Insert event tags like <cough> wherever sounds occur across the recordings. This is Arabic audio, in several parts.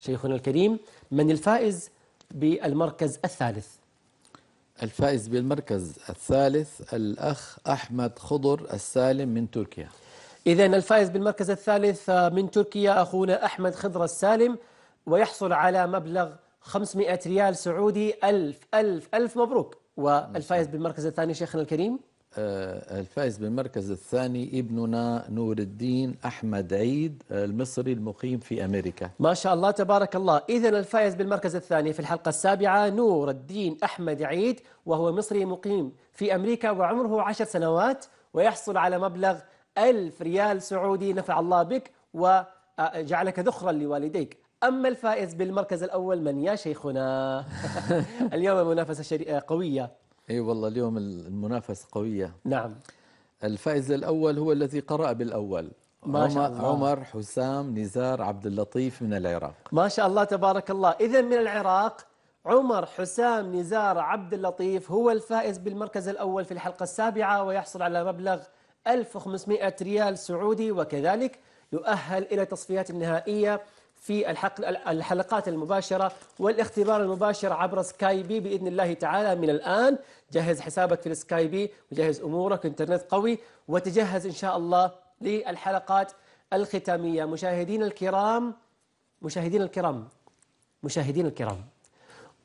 شيخنا الكريم من الفائز بالمركز الثالث الفائز بالمركز الثالث الأخ أحمد خضر السالم من تركيا إذا الفائز بالمركز الثالث من تركيا أخونا أحمد خضر السالم ويحصل على مبلغ 500 ريال سعودي ألف ألف ألف مبروك والفائز بالمركز الثاني شيخنا الكريم آه، الفائز بالمركز الثاني ابننا نور الدين أحمد عيد آه، المصري المقيم في أمريكا ما شاء الله تبارك الله إذا الفائز بالمركز الثاني في الحلقة السابعة نور الدين أحمد عيد وهو مصري مقيم في أمريكا وعمره عشر سنوات ويحصل على مبلغ ألف ريال سعودي نفع الله بك وجعلك ذخرا لوالديك أما الفائز بالمركز الأول من يا شيخنا <laughs> اليوم المنافسة قوية اي أيوة والله اليوم المنافسه قويه نعم الفائز الاول هو الذي قرأ بالاول ما شاء الله. عمر حسام نزار عبد اللطيف من العراق ما شاء الله تبارك الله اذا من العراق عمر حسام نزار عبد اللطيف هو الفائز بالمركز الأول في الحلقة السابعة ويحصل على مبلغ 1500 ريال سعودي وكذلك يؤهل إلى التصفيات النهائية في الحلقات المباشرة والاختبار المباشر عبر سكايبي بإذن الله تعالى من الآن جهز حسابك في السكايبي وجهز أمورك إنترنت قوي وتجهز إن شاء الله للحلقات الختامية مشاهدين الكرام مشاهدين الكرام مشاهدين الكرام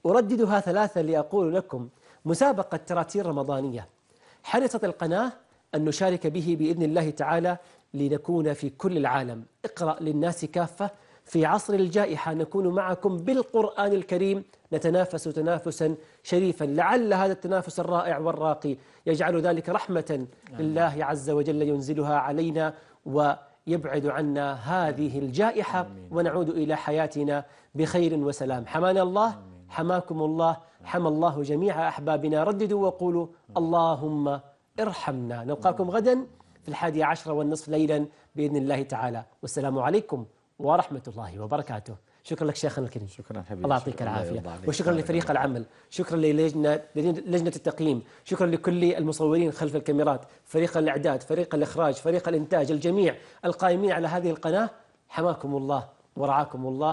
أرددها ثلاثة لأقول لكم مسابقة تراتير رمضانية حرصت القناة أن نشارك به بإذن الله تعالى لنكون في كل العالم اقرأ للناس كافة في عصر الجائحة نكون معكم بالقرآن الكريم نتنافس تنافسا شريفا لعل هذا التنافس الرائع والراقي يجعل ذلك رحمة لله عز وجل ينزلها علينا ويبعد عنا هذه الجائحة ونعود إلى حياتنا بخير وسلام حمانا الله حماكم الله حمى الله جميع أحبابنا رددوا وقولوا اللهم ارحمنا نلقاكم غدا في الحادي عشر والنصف ليلا بإذن الله تعالى والسلام عليكم ورحمة الله وبركاته شكرا لك شيخنا الكريم شكرا حبيبي الله يعطيك العافية وشكرا لفريق العمل شكرا للجنة لجنة التقييم شكرا لكل المصورين خلف الكاميرات فريق الإعداد فريق الإخراج فريق الإنتاج الجميع القائمين على هذه القناة حماكم الله ورعاكم الله